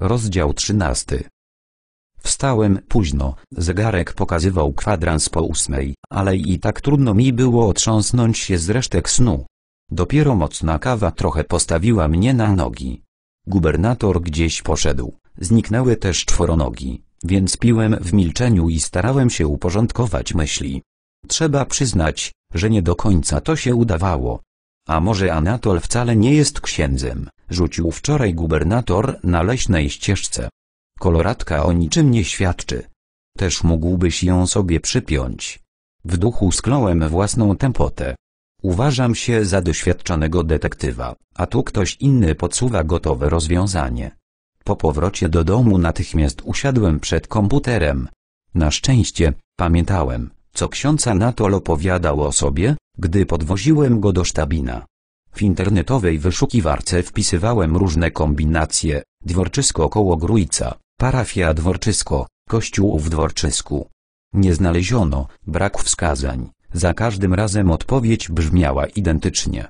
Rozdział 13. Wstałem późno, zegarek pokazywał kwadrans po ósmej, ale i tak trudno mi było otrząsnąć się z resztek snu. Dopiero mocna kawa trochę postawiła mnie na nogi. Gubernator gdzieś poszedł, zniknęły też czworonogi, więc piłem w milczeniu i starałem się uporządkować myśli. Trzeba przyznać, że nie do końca to się udawało. A może Anatol wcale nie jest księdzem, rzucił wczoraj gubernator na leśnej ścieżce. Koloratka o niczym nie świadczy. Też mógłbyś ją sobie przypiąć. W duchu skląłem własną tempotę. Uważam się za doświadczonego detektywa, a tu ktoś inny podsuwa gotowe rozwiązanie. Po powrocie do domu natychmiast usiadłem przed komputerem. Na szczęście, pamiętałem, co ksiądz Anatol opowiadał o sobie, gdy podwoziłem go do sztabina. W internetowej wyszukiwarce wpisywałem różne kombinacje, dworczysko koło Grójca, parafia dworczysko, kościół w dworczysku. Nie znaleziono, brak wskazań, za każdym razem odpowiedź brzmiała identycznie.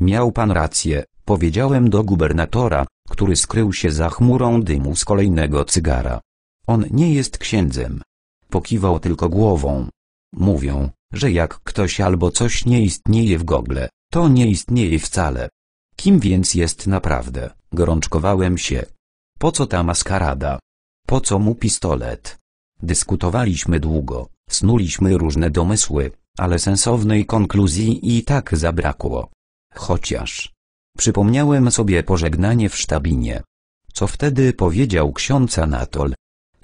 Miał pan rację, powiedziałem do gubernatora, który skrył się za chmurą dymu z kolejnego cygara. On nie jest księdzem. Pokiwał tylko głową. Mówią, że jak ktoś albo coś nie istnieje w Google, to nie istnieje wcale. Kim więc jest naprawdę? Gorączkowałem się. Po co ta maskarada? Po co mu pistolet? Dyskutowaliśmy długo, snuliśmy różne domysły, ale sensownej konkluzji i tak zabrakło. Chociaż. Przypomniałem sobie pożegnanie w sztabinie. Co wtedy powiedział ksiądz Anatol?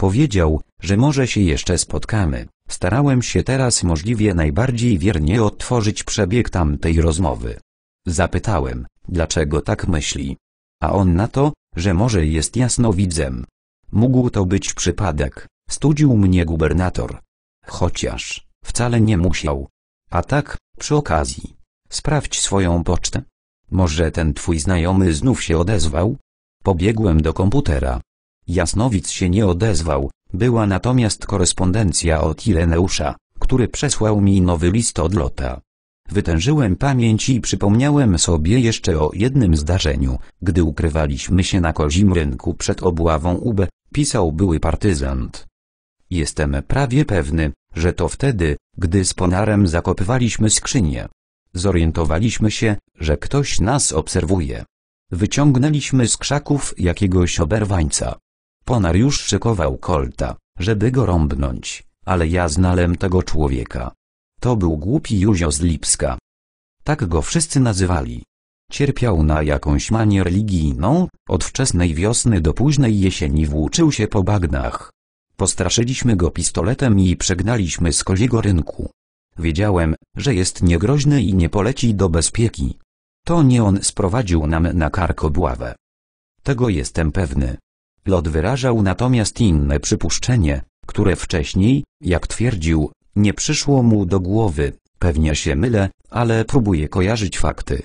Powiedział, że może się jeszcze spotkamy. Starałem się teraz możliwie najbardziej wiernie odtworzyć przebieg tamtej rozmowy. Zapytałem, dlaczego tak myśli. A on na to, że może jest jasnowidzem. Mógł to być przypadek, studził mnie gubernator. Chociaż, wcale nie musiał. A tak, przy okazji. Sprawdź swoją pocztę. Może ten twój znajomy znów się odezwał? Pobiegłem do komputera. Jasnowic się nie odezwał, była natomiast korespondencja od Ireneusza, który przesłał mi nowy list od Lota. Wytężyłem pamięć i przypomniałem sobie jeszcze o jednym zdarzeniu, gdy ukrywaliśmy się na kozim rynku przed obławą UB, pisał były partyzant. Jestem prawie pewny, że to wtedy, gdy z Ponarem zakopywaliśmy skrzynię. Zorientowaliśmy się, że ktoś nas obserwuje. Wyciągnęliśmy z krzaków jakiegoś oberwańca. Ponariusz szykował kolta, żeby go rąbnąć, ale ja znalem tego człowieka. To był głupi Józio z Lipska. Tak go wszyscy nazywali. Cierpiał na jakąś manię religijną, od wczesnej wiosny do późnej jesieni włóczył się po bagnach. Postraszyliśmy go pistoletem i przegnaliśmy z koziego rynku. Wiedziałem, że jest niegroźny i nie poleci do bezpieki. To nie on sprowadził nam na karkobławę. Tego jestem pewny. Lot wyrażał natomiast inne przypuszczenie, które wcześniej, jak twierdził, nie przyszło mu do głowy, pewnie się mylę, ale próbuję kojarzyć fakty.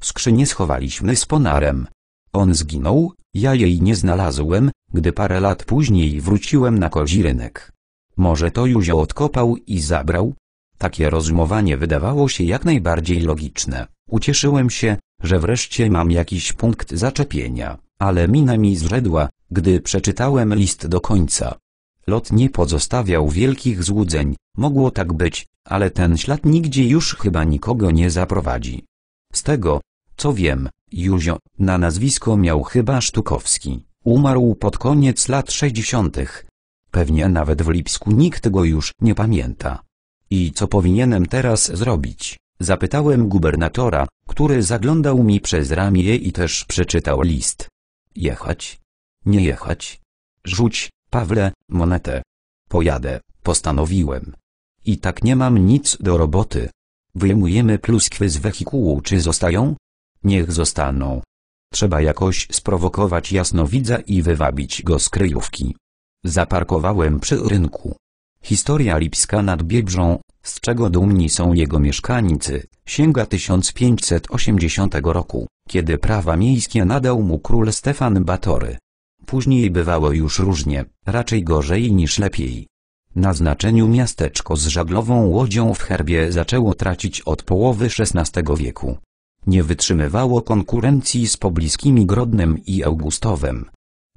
Skrzynię schowaliśmy z Ponarem. On zginął, ja jej nie znalazłem, gdy parę lat później wróciłem na kozi rynek. Może to Juzio odkopał i zabrał? Takie rozumowanie wydawało się jak najbardziej logiczne. Ucieszyłem się, że wreszcie mam jakiś punkt zaczepienia, ale mina mi zrzedła, gdy przeczytałem list do końca. Lot nie pozostawiał wielkich złudzeń, mogło tak być, ale ten ślad nigdzie już chyba nikogo nie zaprowadzi. Z tego, co wiem, Józio, na nazwisko miał chyba Sztukowski, umarł pod koniec lat 60. Pewnie nawet w Lipsku nikt go już nie pamięta. I co powinienem teraz zrobić? Zapytałem gubernatora, który zaglądał mi przez ramię i też przeczytał list. Jechać? Nie jechać. Rzuć, Pawle, monetę. Pojadę, postanowiłem. I tak nie mam nic do roboty. Wyjmujemy pluskwy z wehikułu czy zostają? Niech zostaną. Trzeba jakoś sprowokować jasnowidza i wywabić go z kryjówki. Zaparkowałem przy rynku. Historia lipska nad Biebrzą z czego dumni są jego mieszkańcy, sięga 1580 roku, kiedy prawa miejskie nadał mu król Stefan Batory. Później bywało już różnie, raczej gorzej niż lepiej. Na znaczeniu miasteczko z żaglową łodzią w herbie zaczęło tracić od połowy XVI wieku. Nie wytrzymywało konkurencji z pobliskimi Grodnem i Augustowem.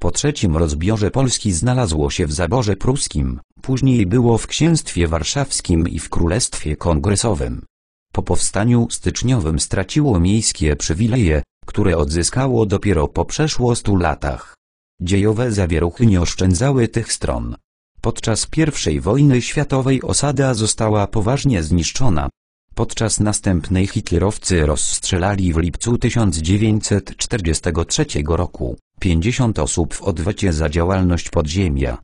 Po trzecim rozbiorze Polski znalazło się w zaborze pruskim, później było w księstwie warszawskim i w królestwie kongresowym. Po powstaniu styczniowym straciło miejskie przywileje, które odzyskało dopiero po przeszło stu latach. Dziejowe zawieruchy nie oszczędzały tych stron. Podczas I wojny światowej osada została poważnie zniszczona. Podczas następnej hitlerowcy rozstrzelali w lipcu 1943 roku. 50 osób w odwecie za działalność podziemia.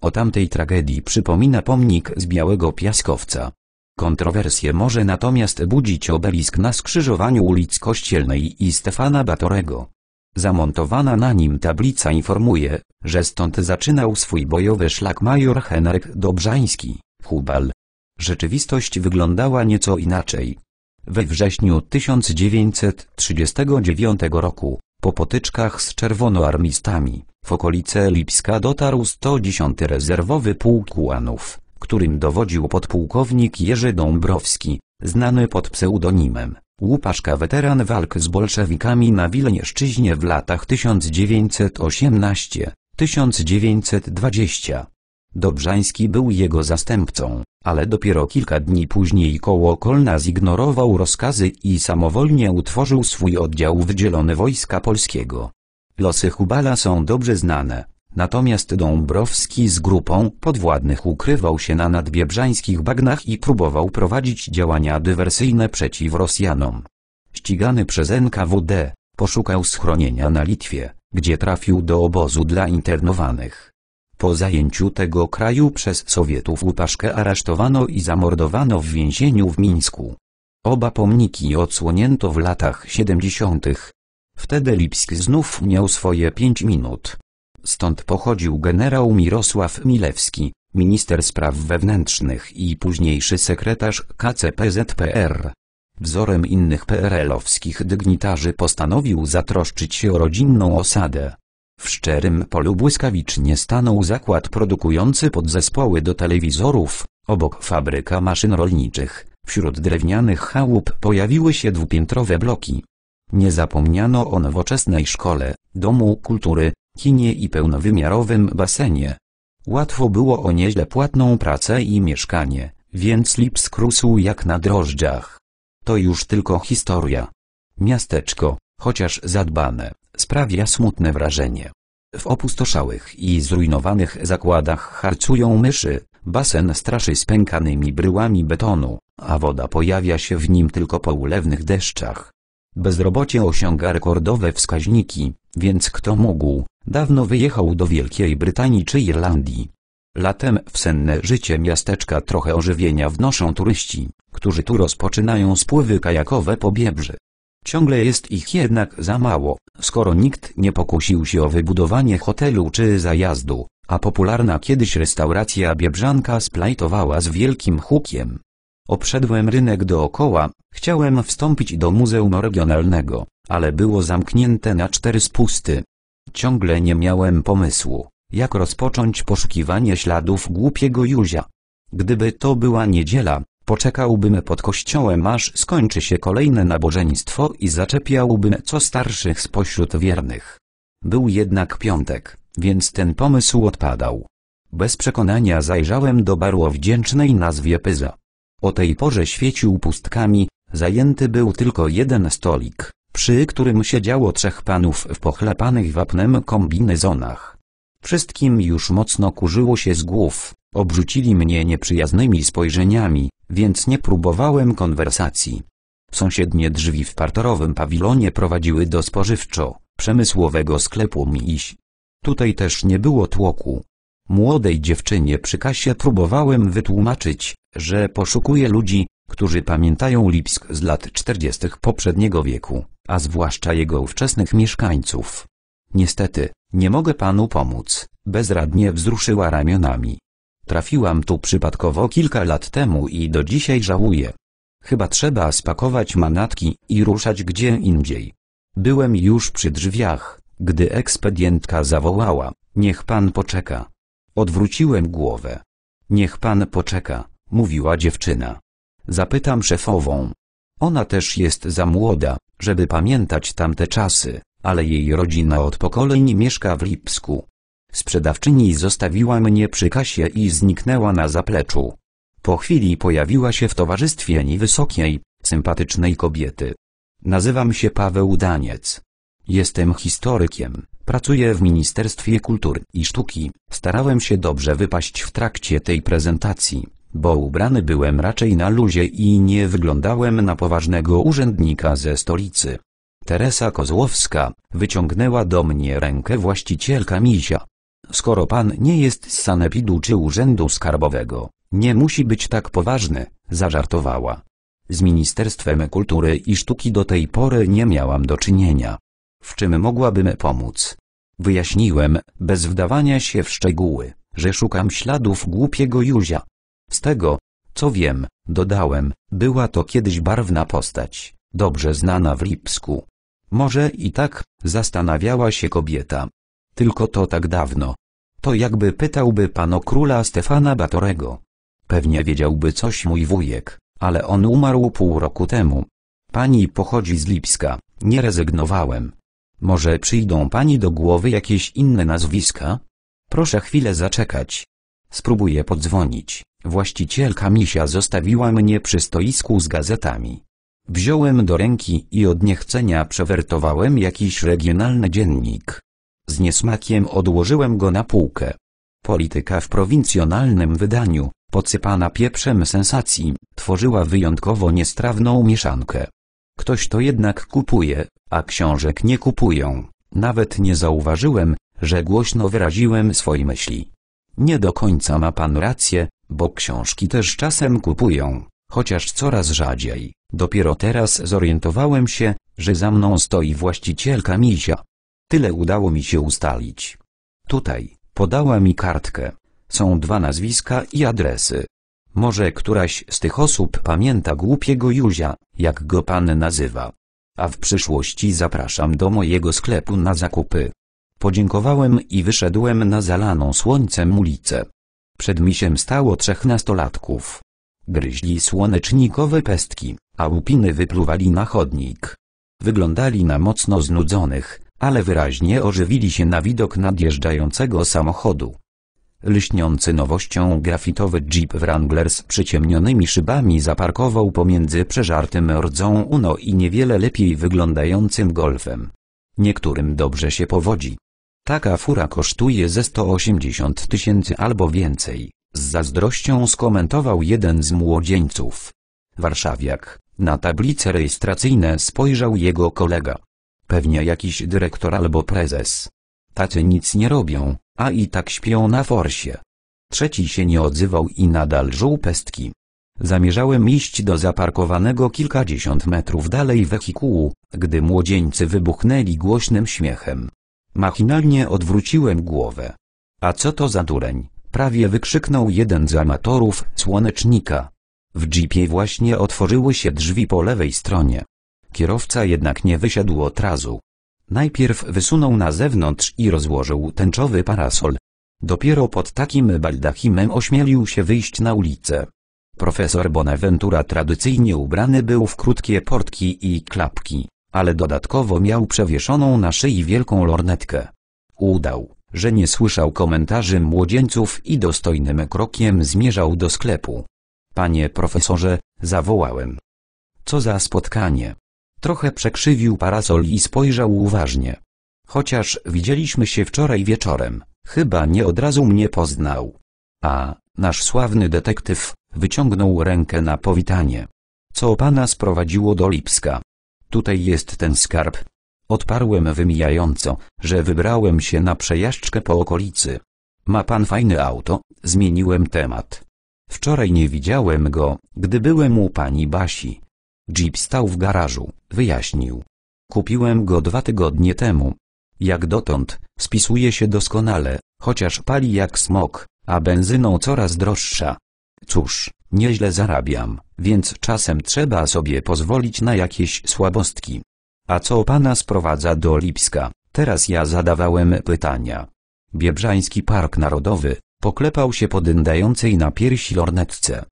O tamtej tragedii przypomina pomnik z Białego Piaskowca. Kontrowersje może natomiast budzić obelisk na skrzyżowaniu ulic Kościelnej i Stefana Batorego. Zamontowana na nim tablica informuje, że stąd zaczynał swój bojowy szlak major Henryk Dobrzański, Hubal. Rzeczywistość wyglądała nieco inaczej. We wrześniu 1939 roku po potyczkach z czerwonoarmistami, w okolice Lipska dotarł 110 rezerwowy pułk ułanów, którym dowodził podpułkownik Jerzy Dąbrowski, znany pod pseudonimem Łupaszka weteran walk z bolszewikami na Wilnieszczyźnie w latach 1918-1920. Dobrzański był jego zastępcą, ale dopiero kilka dni później koło Kolna zignorował rozkazy i samowolnie utworzył swój oddział wydzielony Wojska Polskiego. Losy Hubala są dobrze znane, natomiast Dąbrowski z grupą podwładnych ukrywał się na nadbiebrzańskich bagnach i próbował prowadzić działania dywersyjne przeciw Rosjanom. Ścigany przez NKWD, poszukał schronienia na Litwie, gdzie trafił do obozu dla internowanych. Po zajęciu tego kraju przez Sowietów Łupaszkę aresztowano i zamordowano w więzieniu w Mińsku. Oba pomniki odsłonięto w latach 70. Wtedy Lipsk znów miał swoje pięć minut. Stąd pochodził generał Mirosław Milewski, minister spraw wewnętrznych i późniejszy sekretarz KCPZPR. Wzorem innych PRL-owskich dygnitarzy postanowił zatroszczyć się o rodzinną osadę. W szczerym polu błyskawicznie stanął zakład produkujący podzespoły do telewizorów, obok fabryka maszyn rolniczych, wśród drewnianych chałup pojawiły się dwupiętrowe bloki. Nie zapomniano o nowoczesnej szkole, domu kultury, kinie i pełnowymiarowym basenie. Łatwo było o nieźle płatną pracę i mieszkanie, więc Lipsk rósł jak na drożdżach. To już tylko historia. Miasteczko, chociaż zadbane, Sprawia smutne wrażenie. W opustoszałych i zrujnowanych zakładach harcują myszy, basen straszy spękanymi bryłami betonu, a woda pojawia się w nim tylko po ulewnych deszczach. Bezrobocie osiąga rekordowe wskaźniki, więc kto mógł, dawno wyjechał do Wielkiej Brytanii czy Irlandii. Latem w senne życie miasteczka trochę ożywienia wnoszą turyści, którzy tu rozpoczynają spływy kajakowe po Biebrzy. Ciągle jest ich jednak za mało, skoro nikt nie pokusił się o wybudowanie hotelu czy zajazdu, a popularna kiedyś restauracja Biebrzanka splajtowała z wielkim hukiem. Obszedłem rynek dookoła, chciałem wstąpić do Muzeum Regionalnego, ale było zamknięte na cztery spusty. Ciągle nie miałem pomysłu, jak rozpocząć poszukiwanie śladów głupiego Józia. Gdyby to była niedziela, Poczekałbym pod kościołem aż skończy się kolejne nabożeństwo i zaczepiałbym co starszych spośród wiernych. Był jednak piątek, więc ten pomysł odpadał. Bez przekonania zajrzałem do baru o wdzięcznej nazwie Pyza. O tej porze świecił pustkami, zajęty był tylko jeden stolik, przy którym siedziało trzech panów w pochlepanych wapnem kombinezonach. Wszystkim już mocno kurzyło się z głów, Obrzucili mnie nieprzyjaznymi spojrzeniami, więc nie próbowałem konwersacji. Sąsiednie drzwi w parterowym pawilonie prowadziły do spożywczo-przemysłowego sklepu MIŚ. Tutaj też nie było tłoku. Młodej dziewczynie przy kasie próbowałem wytłumaczyć, że poszukuję ludzi, którzy pamiętają Lipsk z lat 40. poprzedniego wieku, a zwłaszcza jego ówczesnych mieszkańców. Niestety, nie mogę panu pomóc, bezradnie wzruszyła ramionami. Trafiłam tu przypadkowo kilka lat temu i do dzisiaj żałuję. Chyba trzeba spakować manatki i ruszać gdzie indziej. Byłem już przy drzwiach, gdy ekspedientka zawołała, niech pan poczeka. Odwróciłem głowę. Niech pan poczeka, mówiła dziewczyna. Zapytam szefową. Ona też jest za młoda, żeby pamiętać tamte czasy, ale jej rodzina od pokoleń mieszka w Lipsku. Sprzedawczyni zostawiła mnie przy kasie i zniknęła na zapleczu. Po chwili pojawiła się w towarzystwie niewysokiej, sympatycznej kobiety. Nazywam się Paweł Daniec. Jestem historykiem, pracuję w Ministerstwie Kultury i Sztuki. Starałem się dobrze wypaść w trakcie tej prezentacji, bo ubrany byłem raczej na luzie i nie wyglądałem na poważnego urzędnika ze stolicy. Teresa Kozłowska wyciągnęła do mnie rękę właścicielka misia. Skoro pan nie jest z sanepidu czy urzędu skarbowego, nie musi być tak poważny, zażartowała. Z Ministerstwem Kultury i Sztuki do tej pory nie miałam do czynienia. W czym mogłabym pomóc? Wyjaśniłem, bez wdawania się w szczegóły, że szukam śladów głupiego Józia. Z tego, co wiem, dodałem, była to kiedyś barwna postać, dobrze znana w Lipsku. Może i tak, zastanawiała się kobieta, tylko to tak dawno. To jakby pytałby pan o króla Stefana Batorego. Pewnie wiedziałby coś mój wujek, ale on umarł pół roku temu. Pani pochodzi z Lipska, nie rezygnowałem. Może przyjdą pani do głowy jakieś inne nazwiska? Proszę chwilę zaczekać. Spróbuję podzwonić. Właścicielka misia zostawiła mnie przy stoisku z gazetami. Wziąłem do ręki i od niechcenia przewertowałem jakiś regionalny dziennik. Z niesmakiem odłożyłem go na półkę. Polityka w prowincjonalnym wydaniu, pocypana pieprzem sensacji, tworzyła wyjątkowo niestrawną mieszankę. Ktoś to jednak kupuje, a książek nie kupują. Nawet nie zauważyłem, że głośno wyraziłem swoje myśli. Nie do końca ma pan rację, bo książki też czasem kupują, chociaż coraz rzadziej. Dopiero teraz zorientowałem się, że za mną stoi właścicielka misia. Tyle udało mi się ustalić. Tutaj, podała mi kartkę. Są dwa nazwiska i adresy. Może któraś z tych osób pamięta głupiego Józia, jak go pan nazywa. A w przyszłości zapraszam do mojego sklepu na zakupy. Podziękowałem i wyszedłem na zalaną słońcem ulicę. Przed misiem stało trzech nastolatków. Gryźli słonecznikowe pestki, a łupiny wypluwali na chodnik. Wyglądali na mocno znudzonych, ale wyraźnie ożywili się na widok nadjeżdżającego samochodu. Lśniący nowością grafitowy Jeep Wrangler z przyciemnionymi szybami zaparkował pomiędzy przeżartym rdzą Uno i niewiele lepiej wyglądającym Golfem. Niektórym dobrze się powodzi. Taka fura kosztuje ze 180 tysięcy albo więcej, z zazdrością skomentował jeden z młodzieńców. Warszawiak, na tablice rejestracyjne spojrzał jego kolega. Pewnie jakiś dyrektor albo prezes. Tacy nic nie robią, a i tak śpią na forsie. Trzeci się nie odzywał i nadal żuł pestki. Zamierzałem iść do zaparkowanego kilkadziesiąt metrów dalej wehikułu, gdy młodzieńcy wybuchnęli głośnym śmiechem. Machinalnie odwróciłem głowę. A co to za dureń? Prawie wykrzyknął jeden z amatorów słonecznika. W jeepie właśnie otworzyły się drzwi po lewej stronie. Kierowca jednak nie wysiadł od razu. Najpierw wysunął na zewnątrz i rozłożył tęczowy parasol. Dopiero pod takim baldachimem ośmielił się wyjść na ulicę. Profesor Bonaventura tradycyjnie ubrany był w krótkie portki i klapki, ale dodatkowo miał przewieszoną na szyi wielką lornetkę. Udał, że nie słyszał komentarzy młodzieńców i dostojnym krokiem zmierzał do sklepu. Panie profesorze, zawołałem. Co za spotkanie. Trochę przekrzywił parasol i spojrzał uważnie. Chociaż widzieliśmy się wczoraj wieczorem, chyba nie od razu mnie poznał. A, nasz sławny detektyw, wyciągnął rękę na powitanie. Co pana sprowadziło do Lipska? Tutaj jest ten skarb. Odparłem wymijająco, że wybrałem się na przejażdżkę po okolicy. Ma pan fajne auto, zmieniłem temat. Wczoraj nie widziałem go, gdy byłem u pani Basi. Jeep stał w garażu, wyjaśnił. Kupiłem go dwa tygodnie temu. Jak dotąd, spisuje się doskonale, chociaż pali jak smok, a benzyną coraz droższa. Cóż, nieźle zarabiam, więc czasem trzeba sobie pozwolić na jakieś słabostki. A co pana sprowadza do Lipska? Teraz ja zadawałem pytania. Biebrzański Park Narodowy, poklepał się po dyndającej na piersi lornetce.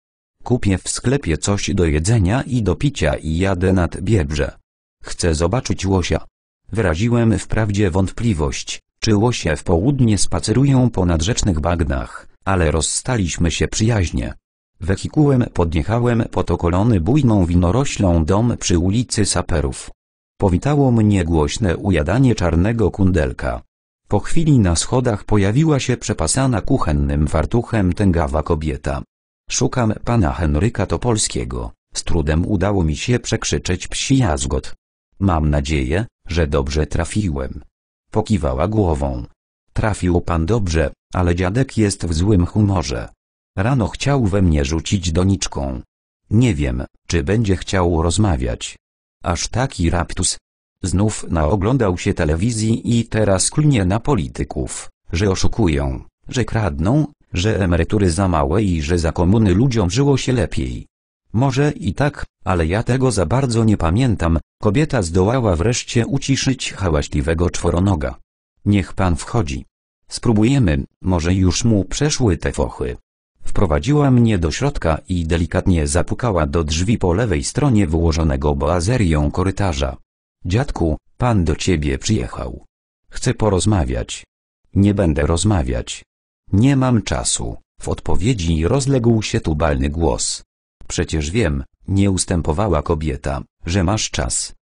Kupię w sklepie coś do jedzenia i do picia i jadę nad Biebrze. Chcę zobaczyć łosia. Wyraziłem wprawdzie wątpliwość, czy łosie w południe spacerują po nadrzecznych bagnach, ale rozstaliśmy się przyjaźnie. Wehikułem podjechałem potokolony bujną winoroślą dom przy ulicy Saperów. Powitało mnie głośne ujadanie czarnego kundelka. Po chwili na schodach pojawiła się przepasana kuchennym fartuchem tęgawa kobieta. Szukam pana Henryka Topolskiego. Z trudem udało mi się przekrzyczeć psi jazgot. Mam nadzieję, że dobrze trafiłem. Pokiwała głową. Trafił pan dobrze, ale dziadek jest w złym humorze. Rano chciał we mnie rzucić doniczką. Nie wiem, czy będzie chciał rozmawiać. Aż taki raptus. Znów naoglądał się telewizji i teraz klnie na polityków, że oszukują, że kradną, że emerytury za małe i że za komuny ludziom żyło się lepiej. Może i tak, ale ja tego za bardzo nie pamiętam, kobieta zdołała wreszcie uciszyć hałaśliwego czworonoga. Niech pan wchodzi. Spróbujemy, może już mu przeszły te fochy. Wprowadziła mnie do środka i delikatnie zapukała do drzwi po lewej stronie wyłożonego boazerią korytarza. Dziadku, pan do ciebie przyjechał. Chcę porozmawiać. Nie będę rozmawiać. Nie mam czasu. W odpowiedzi rozległ się tubalny głos. Przecież wiem, nie ustępowała kobieta, że masz czas.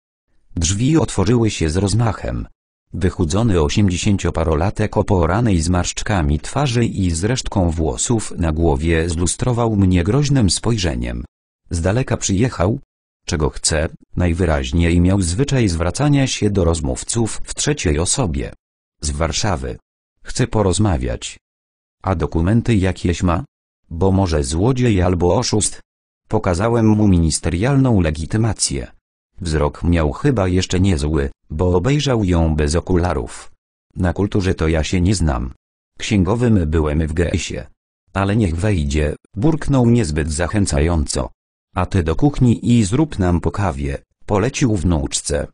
Drzwi otworzyły się z rozmachem. Wychudzony osiemdziesięcioparolatek o poranej zmarszczkami twarzy i z resztką włosów na głowie zlustrował mnie groźnym spojrzeniem. Z daleka przyjechał? Czego chce, najwyraźniej miał zwyczaj zwracania się do rozmówców w trzeciej osobie. Z Warszawy. Chcę porozmawiać. A dokumenty jakieś ma? Bo może złodziej albo oszust? Pokazałem mu ministerialną legitymację. Wzrok miał chyba jeszcze niezły, bo obejrzał ją bez okularów. Na kulturze to ja się nie znam. Księgowym byłem w GS-ie. Ale niech wejdzie, burknął niezbyt zachęcająco. A ty do kuchni i zrób nam po kawie, polecił wnuczce.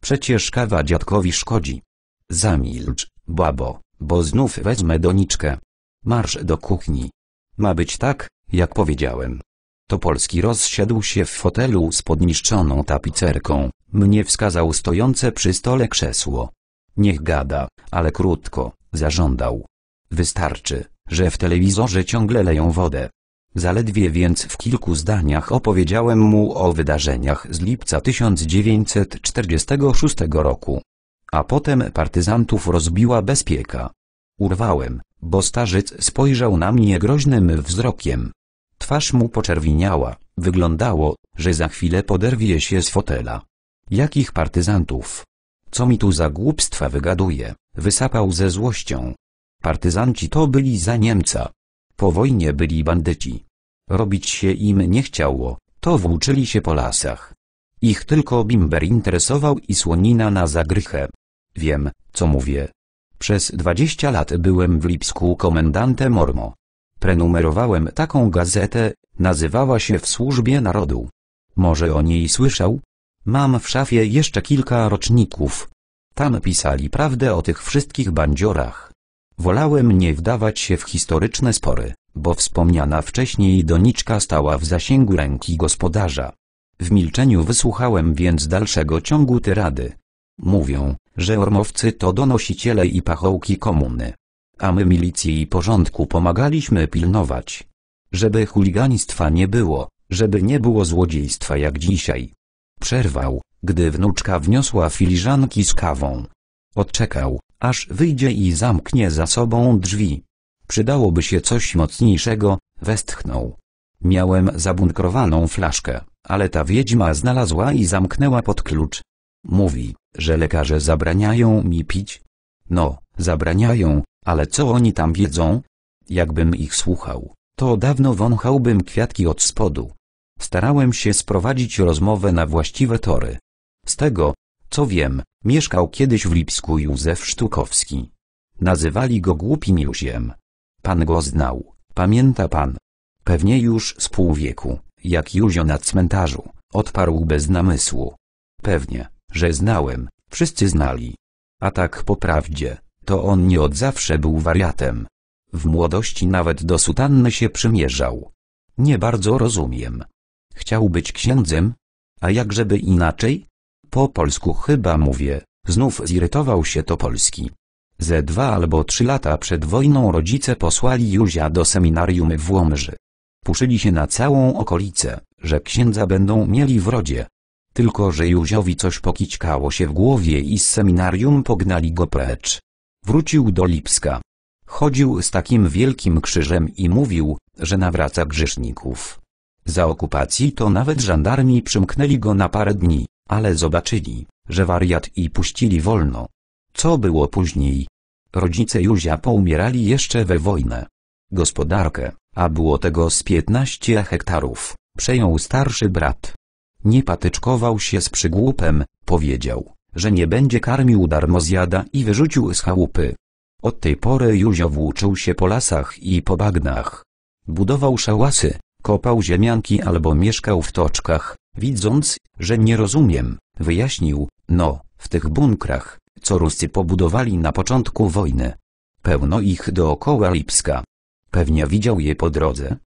Przecież kawa dziadkowi szkodzi. Zamilcz, babo, bo znów wezmę doniczkę. Marsz do kuchni. Ma być tak, jak powiedziałem. Topolski rozsiadł się w fotelu z podniszczoną tapicerką, mnie wskazał stojące przy stole krzesło. Niech gada, ale krótko, zażądał. Wystarczy, że w telewizorze ciągle leją wodę. Zaledwie więc w kilku zdaniach opowiedziałem mu o wydarzeniach z lipca 1946 roku. A potem partyzantów rozbiła bezpieka. Urwałem, bo starzyc spojrzał na mnie groźnym wzrokiem. Twarz mu poczerwieniała, wyglądało, że za chwilę poderwie się z fotela. Jakich partyzantów? Co mi tu za głupstwa wygaduje? Wysapał ze złością. Partyzanci to byli za Niemca. Po wojnie byli bandyci. Robić się im nie chciało, to włóczyli się po lasach. Ich tylko bimber interesował i słonina na zagrychę. Wiem, co mówię, przez 20 lat byłem w Lipsku komendantem Ormo. Prenumerowałem taką gazetę, nazywała się W Służbie Narodu. Może o niej słyszał? Mam w szafie jeszcze kilka roczników. Tam pisali prawdę o tych wszystkich bandziorach. Wolałem nie wdawać się w historyczne spory, bo wspomniana wcześniej doniczka stała w zasięgu ręki gospodarza. W milczeniu wysłuchałem więc dalszego ciągu tyrady. Mówią, że ormowcy to donosiciele i pachołki komuny. A my milicji i porządku pomagaliśmy pilnować. Żeby chuligaństwa nie było, żeby nie było złodziejstwa jak dzisiaj. Przerwał, gdy wnuczka wniosła filiżanki z kawą. Odczekał, aż wyjdzie i zamknie za sobą drzwi. Przydałoby się coś mocniejszego, westchnął. Miałem zabunkrowaną flaszkę, ale ta wiedźma znalazła i zamknęła pod klucz. Mówi, że lekarze zabraniają mi pić? No, zabraniają, ale co oni tam wiedzą? Jakbym ich słuchał, to dawno wąchałbym kwiatki od spodu. Starałem się sprowadzić rozmowę na właściwe tory. Z tego, co wiem, mieszkał kiedyś w Lipsku Józef Sztukowski. Nazywali go głupim Józiem. Pan go znał, pamięta pan? Pewnie już z pół wieku, jak Józio na cmentarzu, odparł bez namysłu. Pewnie że znałem, wszyscy znali. A tak po prawdzie, to on nie od zawsze był wariatem. W młodości nawet do sutanny się przymierzał. Nie bardzo rozumiem. Chciał być księdzem? A jakżeby inaczej? Po polsku chyba mówię, znów zirytował się to polski. Ze dwa albo trzy lata przed wojną rodzice posłali Józia do seminarium w Łomży. Puszyli się na całą okolicę, że księdza będą mieli w rodzie, tylko że Józiowi coś pokićkało się w głowie i z seminarium pognali go precz. Wrócił do Lipska. Chodził z takim wielkim krzyżem i mówił, że nawraca grzeszników. Za okupacji to nawet żandarmi przymknęli go na parę dni, ale zobaczyli, że wariat i puścili wolno. Co było później? Rodzice Józia poumierali jeszcze we wojnę. Gospodarkę, a było tego z 15 hektarów, przejął starszy brat. Nie patyczkował się z przygłupem, powiedział, że nie będzie karmił darmozjada i wyrzucił z chałupy. Od tej pory Józio włóczył się po lasach i po bagnach. Budował szałasy, kopał ziemianki albo mieszkał w toczkach, widząc, że nie rozumiem, wyjaśnił, no, w tych bunkrach, co Ruscy pobudowali na początku wojny. Pełno ich dookoła Lipska. Pewnie widział je po drodze.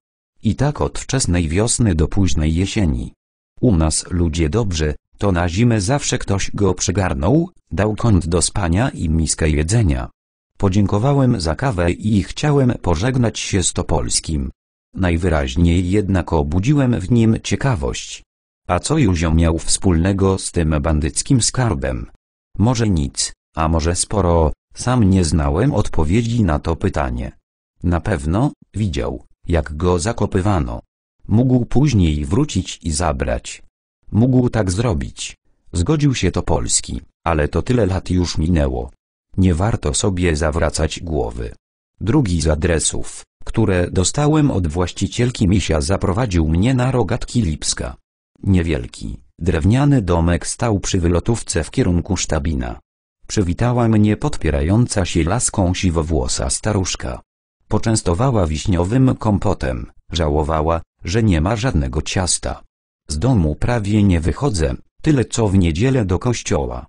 I tak od wczesnej wiosny do późnej jesieni. U nas ludzie dobrzy, to na zimę zawsze ktoś go przygarnął, dał kąt do spania i miskę jedzenia. Podziękowałem za kawę i chciałem pożegnać się z Topolskim. Najwyraźniej jednak obudziłem w nim ciekawość. A co Józio miał wspólnego z tym bandyckim skarbem? Może nic, a może sporo, sam nie znałem odpowiedzi na to pytanie. Na pewno, widział, jak go zakopywano. Mógł później wrócić i zabrać. Mógł tak zrobić. Zgodził się to Polski, ale to tyle lat już minęło. Nie warto sobie zawracać głowy. Drugi z adresów, które dostałem od właścicielki misia zaprowadził mnie na rogatki Lipska. Niewielki, drewniany domek stał przy wylotówce w kierunku sztabina. Przywitała mnie podpierająca się laską siwowłosa staruszka. Poczęstowała wiśniowym kompotem, żałowała, że nie ma żadnego ciasta. Z domu prawie nie wychodzę, tyle co w niedzielę do kościoła.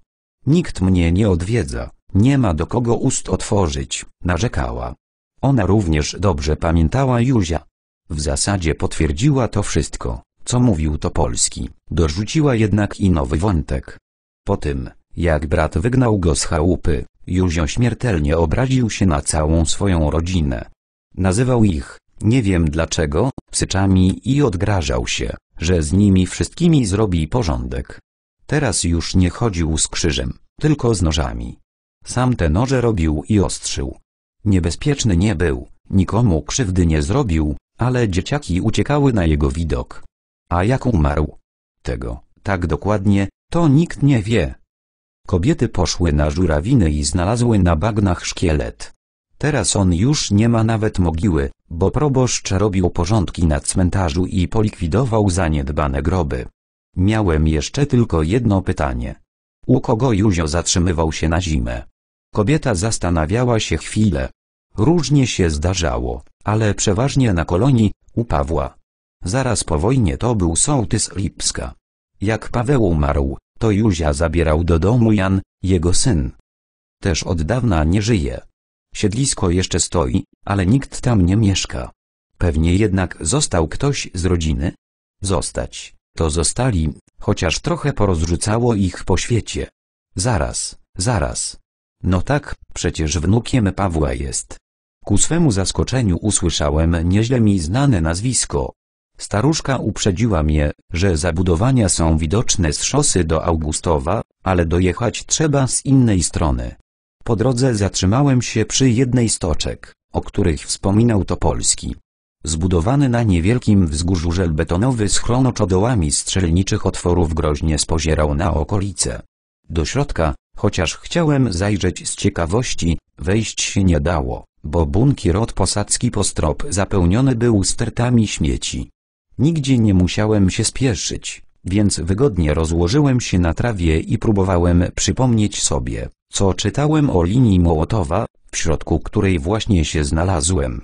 Nikt mnie nie odwiedza, nie ma do kogo ust otworzyć, narzekała. Ona również dobrze pamiętała Józia. W zasadzie potwierdziła to wszystko, co mówił to Polski. dorzuciła jednak i nowy wątek. Po tym, jak brat wygnał go z chałupy, Józio śmiertelnie obraził się na całą swoją rodzinę. Nazywał ich, nie wiem dlaczego, syczami i odgrażał się, że z nimi wszystkimi zrobi porządek. Teraz już nie chodził z krzyżem, tylko z nożami. Sam te noże robił i ostrzył. Niebezpieczny nie był, nikomu krzywdy nie zrobił, ale dzieciaki uciekały na jego widok. A jak umarł? Tego, tak dokładnie, to nikt nie wie. Kobiety poszły na żurawiny i znalazły na bagnach szkielet. Teraz on już nie ma nawet mogiły, bo proboszcz robił porządki na cmentarzu i polikwidował zaniedbane groby. Miałem jeszcze tylko jedno pytanie. U kogo Józio zatrzymywał się na zimę? Kobieta zastanawiała się chwilę. Różnie się zdarzało, ale przeważnie na kolonii, u Pawła. Zaraz po wojnie to był sołtys Lipska. Jak Paweł umarł, to Józia zabierał do domu Jan, jego syn. Też od dawna nie żyje. Siedlisko jeszcze stoi, ale nikt tam nie mieszka. Pewnie jednak został ktoś z rodziny? Zostać, to zostali, chociaż trochę porozrzucało ich po świecie. Zaraz, zaraz. No tak, przecież wnukiem Pawła jest. Ku swemu zaskoczeniu usłyszałem nieźle mi znane nazwisko. Staruszka uprzedziła mnie, że zabudowania są widoczne z szosy do Augustowa, ale dojechać trzeba z innej strony. Po drodze zatrzymałem się przy jednej z toczek, o których wspominał Topolski. Zbudowany na niewielkim wzgórzu żelbetonowy schron oczodołami strzelniczych otworów groźnie spozierał na okolice. Do środka, chociaż chciałem zajrzeć z ciekawości, wejść się nie dało, bo bunkier od posadzki strop zapełniony był stertami śmieci. Nigdzie nie musiałem się spieszyć, więc wygodnie rozłożyłem się na trawie i próbowałem przypomnieć sobie, co czytałem o linii Mołotowa, w środku której właśnie się znalazłem.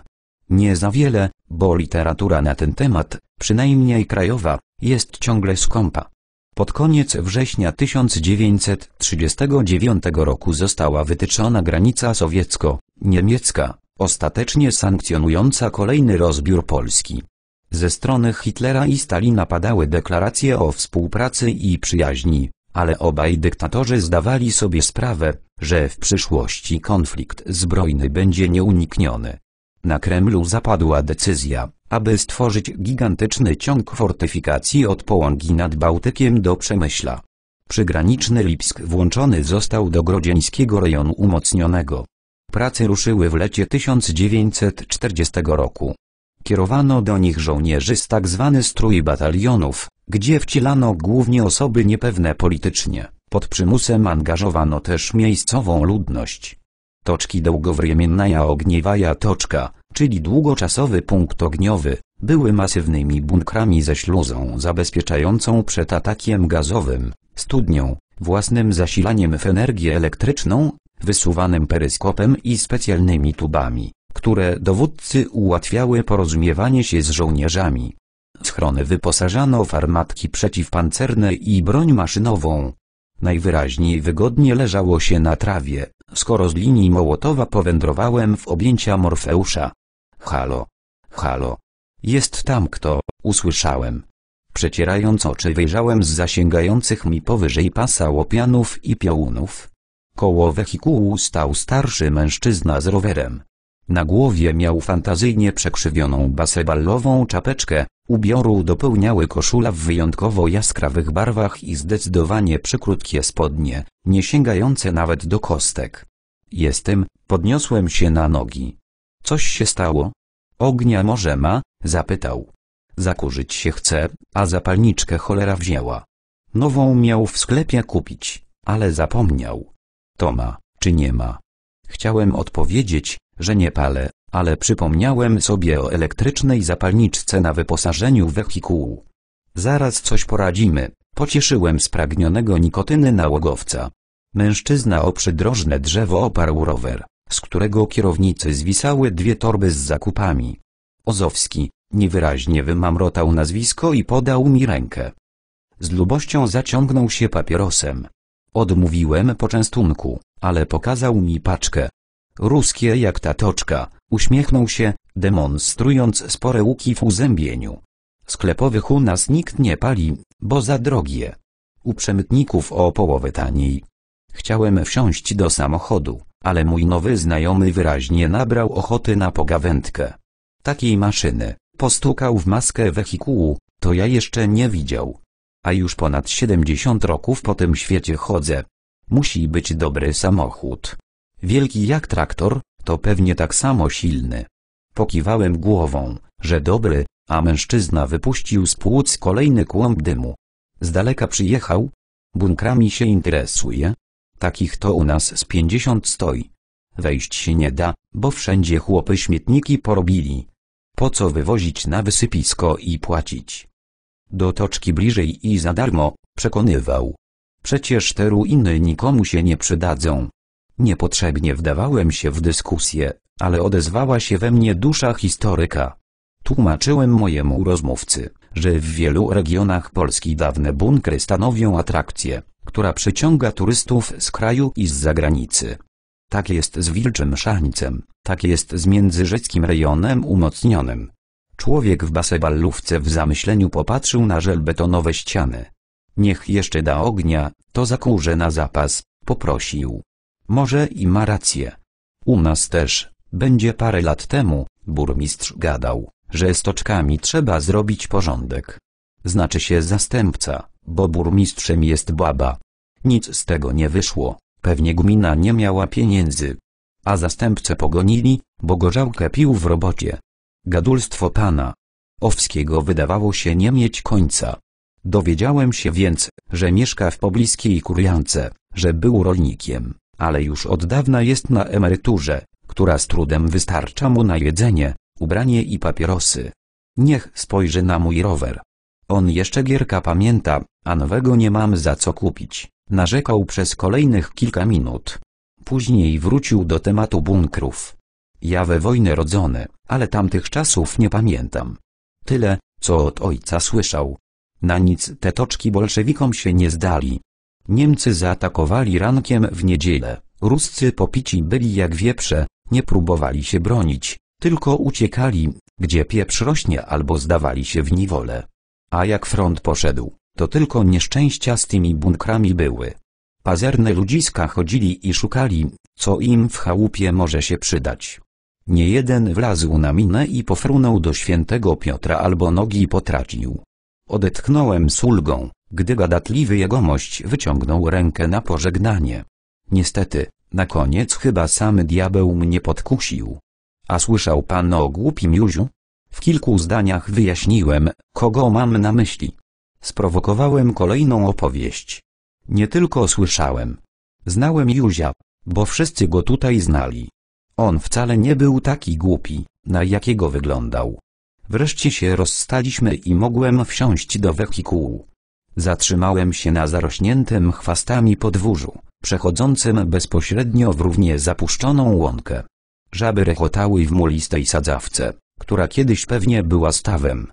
Nie za wiele, bo literatura na ten temat, przynajmniej krajowa, jest ciągle skąpa. Pod koniec września 1939 roku została wytyczona granica sowiecko-niemiecka, ostatecznie sankcjonująca kolejny rozbiór Polski. Ze strony Hitlera i Stalina padały deklaracje o współpracy i przyjaźni, ale obaj dyktatorzy zdawali sobie sprawę, że w przyszłości konflikt zbrojny będzie nieunikniony. Na Kremlu zapadła decyzja, aby stworzyć gigantyczny ciąg fortyfikacji od Połągi nad Bałtykiem do Przemyśla. Przygraniczny Lipsk włączony został do grodzieńskiego rejonu umocnionego. Prace ruszyły w lecie 1940 roku. Kierowano do nich żołnierzy z tak zwany strój batalionów, gdzie wcielano głównie osoby niepewne politycznie. Pod przymusem angażowano też miejscową ludność. Toczki długowremiennaja ogniewaja toczka, czyli długoczasowy punkt ogniowy, były masywnymi bunkrami ze śluzą zabezpieczającą przed atakiem gazowym, studnią, własnym zasilaniem w energię elektryczną, wysuwanym peryskopem i specjalnymi tubami, które dowódcy ułatwiały porozumiewanie się z żołnierzami. Schrony wyposażano w armatki przeciwpancerne i broń maszynową. Najwyraźniej wygodnie leżało się na trawie, skoro z linii Mołotowa powędrowałem w objęcia Morfeusza. Halo! Halo! Jest tam kto, usłyszałem. Przecierając oczy wyjrzałem z zasięgających mi powyżej pasa łopianów i piołunów. Koło wehikułu stał starszy mężczyzna z rowerem. Na głowie miał fantazyjnie przekrzywioną baseballową czapeczkę, ubioru dopełniały koszula w wyjątkowo jaskrawych barwach i zdecydowanie przykrótkie spodnie, nie sięgające nawet do kostek. Jestem, podniosłem się na nogi. Coś się stało? Ognia może ma? zapytał. Zakurzyć się chce, a zapalniczkę cholera wzięła. Nową miał w sklepie kupić, ale zapomniał. To ma, czy nie ma? Chciałem odpowiedzieć, że nie palę, ale przypomniałem sobie o elektrycznej zapalniczce na wyposażeniu wehikułu. Zaraz coś poradzimy, pocieszyłem spragnionego nikotyny nałogowca. Mężczyzna o przydrożne drzewo oparł rower, z którego kierownicy zwisały dwie torby z zakupami. Ozowski, niewyraźnie wymamrotał nazwisko i podał mi rękę. Z lubością zaciągnął się papierosem. Odmówiłem poczęstunku, ale pokazał mi paczkę, Ruskie jak ta toczka, uśmiechnął się, demonstrując spore łuki w uzębieniu. Sklepowych u nas nikt nie pali, bo za drogie. U przemytników o połowę taniej. Chciałem wsiąść do samochodu, ale mój nowy znajomy wyraźnie nabrał ochoty na pogawędkę. Takiej maszyny, postukał w maskę wehikułu, to ja jeszcze nie widział. A już ponad 70 roków po tym świecie chodzę. Musi być dobry samochód wielki jak traktor, to pewnie tak samo silny. Pokiwałem głową, że dobry, a mężczyzna wypuścił z płuc kolejny kłąb dymu. Z daleka przyjechał? Bunkrami się interesuje? Takich to u nas z pięćdziesiąt stoi. Wejść się nie da, bo wszędzie chłopy śmietniki porobili. Po co wywozić na wysypisko i płacić? Do toczki bliżej i za darmo, przekonywał. Przecież te ruiny nikomu się nie przydadzą. Niepotrzebnie wdawałem się w dyskusję, ale odezwała się we mnie dusza historyka. Tłumaczyłem mojemu rozmówcy, że w wielu regionach Polski dawne bunkry stanowią atrakcję, która przyciąga turystów z kraju i z zagranicy. Tak jest z Wilczym Szańcem, tak jest z międzyrzeckim rejonem umocnionym. Człowiek w baseballówce w zamyśleniu popatrzył na żelbetonowe ściany. Niech jeszcze da ognia, to zakurze na zapas, poprosił. Może i ma rację. U nas też, będzie parę lat temu, burmistrz gadał, że stoczkami trzeba zrobić porządek. Znaczy się zastępca, bo burmistrzem jest baba. Nic z tego nie wyszło, pewnie gmina nie miała pieniędzy. A zastępcę pogonili, bo gorzałkę pił w robocie. Gadulstwo pana. Owskiego wydawało się nie mieć końca. Dowiedziałem się więc, że mieszka w pobliskiej kurjance, że był rolnikiem ale już od dawna jest na emeryturze, która z trudem wystarcza mu na jedzenie, ubranie i papierosy. Niech spojrzy na mój rower. On jeszcze Gierka pamięta, a nowego nie mam za co kupić, narzekał przez kolejnych kilka minut. Później wrócił do tematu bunkrów. Ja we wojnę rodzony, ale tamtych czasów nie pamiętam. Tyle, co od ojca słyszał. Na nic te toczki bolszewikom się nie zdali, Niemcy zaatakowali rankiem w niedzielę, Ruscy popici byli jak wieprze, nie próbowali się bronić, tylko uciekali, gdzie pieprz rośnie albo zdawali się w niewolę. A jak front poszedł, to tylko nieszczęścia z tymi bunkrami były. Pazerne ludziska chodzili i szukali, co im w chałupie może się przydać. Niejeden wlazł na minę i pofrunął do świętego Piotra albo nogi potracił. Odetchnąłem z ulgą, gdy gadatliwy jegomość wyciągnął rękę na pożegnanie. Niestety, na koniec chyba sam diabeł mnie podkusił. A słyszał pan o głupim Józiu? W kilku zdaniach wyjaśniłem, kogo mam na myśli. Sprowokowałem kolejną opowieść. Nie tylko słyszałem. Znałem Józia, bo wszyscy go tutaj znali. On wcale nie był taki głupi, na jakiego wyglądał. Wreszcie się rozstaliśmy i mogłem wsiąść do wehikułu. Zatrzymałem się na zarośniętym chwastami podwórzu, przechodzącym bezpośrednio w równie zapuszczoną łąkę. Żaby rechotały w mulistej sadzawce, która kiedyś pewnie była stawem.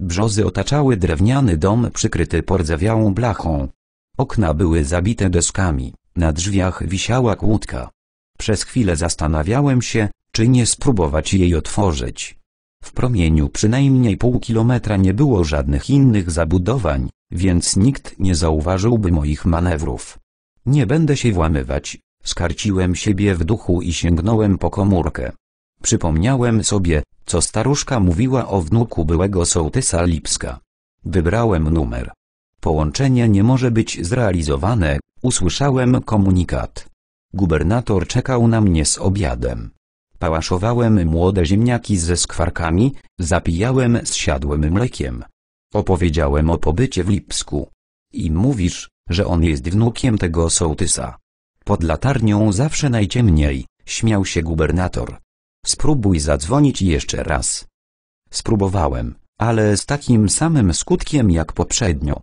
Brzozy otaczały drewniany dom przykryty pordzewiałą blachą. Okna były zabite deskami, na drzwiach wisiała kłódka. Przez chwilę zastanawiałem się, czy nie spróbować jej otworzyć. W promieniu przynajmniej pół kilometra nie było żadnych innych zabudowań, więc nikt nie zauważyłby moich manewrów. Nie będę się włamywać, skarciłem siebie w duchu i sięgnąłem po komórkę. Przypomniałem sobie, co staruszka mówiła o wnuku byłego sołtysa Lipska. Wybrałem numer. Połączenie nie może być zrealizowane, usłyszałem komunikat. Gubernator czekał na mnie z obiadem. Pałaszowałem młode ziemniaki ze skwarkami, zapijałem zsiadłym mlekiem. Opowiedziałem o pobycie w Lipsku. I mówisz, że on jest wnukiem tego sołtysa. Pod latarnią zawsze najciemniej, śmiał się gubernator. Spróbuj zadzwonić jeszcze raz. Spróbowałem, ale z takim samym skutkiem jak poprzednio.